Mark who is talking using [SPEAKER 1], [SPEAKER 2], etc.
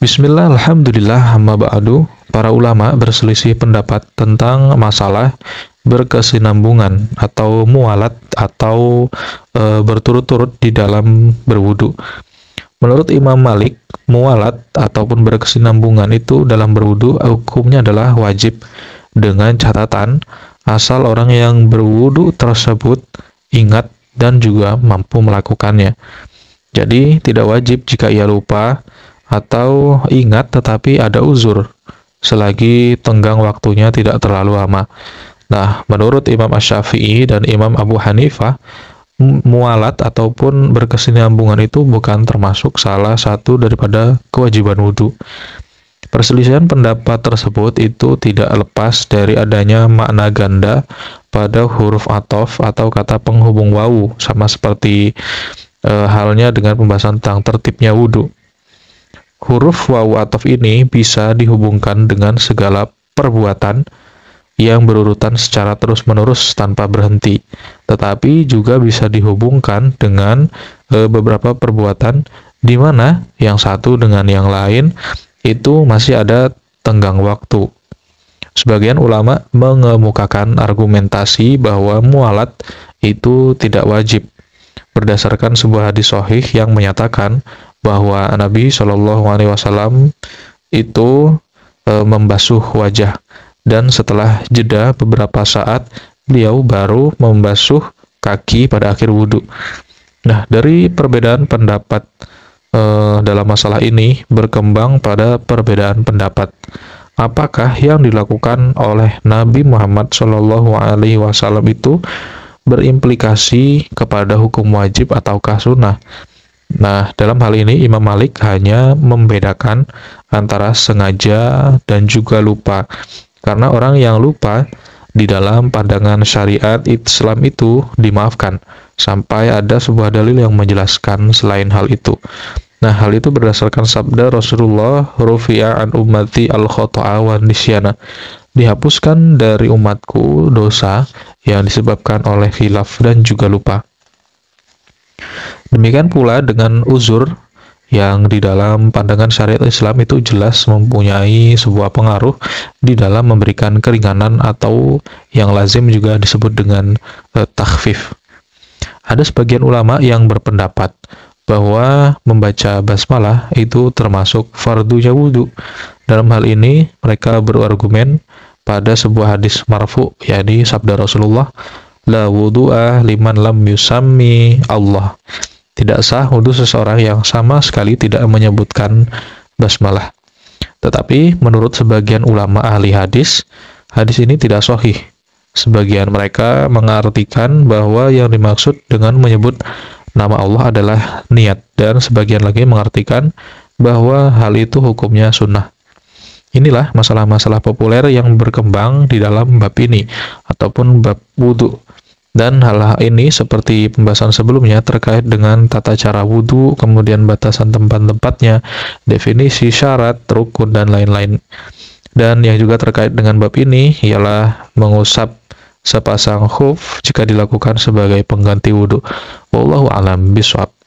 [SPEAKER 1] Bismillah, Alhamdulillah, hamba ba'adu, para ulama berselisih pendapat tentang masalah berkesinambungan atau mualat atau e, berturut-turut di dalam berwudu. Menurut Imam Malik, mualat ataupun berkesinambungan itu dalam berwudu hukumnya adalah wajib dengan catatan asal orang yang berwudu tersebut ingat dan juga mampu melakukannya. Jadi tidak wajib jika ia lupa atau ingat tetapi ada uzur selagi tenggang waktunya tidak terlalu lama. Nah, menurut Imam Ash-Syafi'i dan Imam Abu Hanifah, mualat ataupun berkesinambungan itu bukan termasuk salah satu daripada kewajiban wudhu. Perselisihan pendapat tersebut itu tidak lepas dari adanya makna ganda pada huruf atof atau kata penghubung wawu, sama seperti e, halnya dengan pembahasan tentang tertibnya wudhu huruf wawu atof ini bisa dihubungkan dengan segala perbuatan yang berurutan secara terus-menerus tanpa berhenti, tetapi juga bisa dihubungkan dengan e, beberapa perbuatan di mana yang satu dengan yang lain itu masih ada tenggang waktu. Sebagian ulama mengemukakan argumentasi bahwa mualat itu tidak wajib berdasarkan sebuah hadis sohih yang menyatakan bahwa Nabi Shallallahu Alaihi Wasallam itu e, membasuh wajah dan setelah jeda beberapa saat beliau baru membasuh kaki pada akhir wudhu. Nah dari perbedaan pendapat e, dalam masalah ini berkembang pada perbedaan pendapat. Apakah yang dilakukan oleh Nabi Muhammad Shallallahu Alaihi Wasallam itu berimplikasi kepada hukum wajib ataukah sunnah? Nah, dalam hal ini Imam Malik hanya membedakan antara sengaja dan juga lupa. Karena orang yang lupa di dalam pandangan syariat Islam itu dimaafkan sampai ada sebuah dalil yang menjelaskan selain hal itu. Nah, hal itu berdasarkan sabda Rasulullah, "Rufi'a an ummati al nisyana." Dihapuskan dari umatku dosa yang disebabkan oleh khilaf dan juga lupa. Demikian pula dengan uzur yang di dalam pandangan syariat Islam itu jelas mempunyai sebuah pengaruh di dalam memberikan keringanan atau yang lazim juga disebut dengan e, takhfif. Ada sebagian ulama yang berpendapat bahwa membaca basmalah itu termasuk fardunya wudhu. Dalam hal ini mereka berargumen pada sebuah hadis marfu yakni sabda Rasulullah la wudu'a liman lam yusami Allah tidak sah wudhu seseorang yang sama sekali tidak menyebutkan basmalah. Tetapi menurut sebagian ulama ahli hadis, hadis ini tidak sohih. Sebagian mereka mengartikan bahwa yang dimaksud dengan menyebut nama Allah adalah niat dan sebagian lagi mengartikan bahwa hal itu hukumnya sunnah. Inilah masalah-masalah populer yang berkembang di dalam bab ini ataupun bab wudhu. Dan hal-hal ini seperti pembahasan sebelumnya terkait dengan tata cara wudhu, kemudian batasan tempat-tempatnya, definisi syarat, rukun, dan lain-lain. Dan yang juga terkait dengan bab ini ialah mengusap sepasang khuf jika dilakukan sebagai pengganti wudhu. Wallahu alam biswab.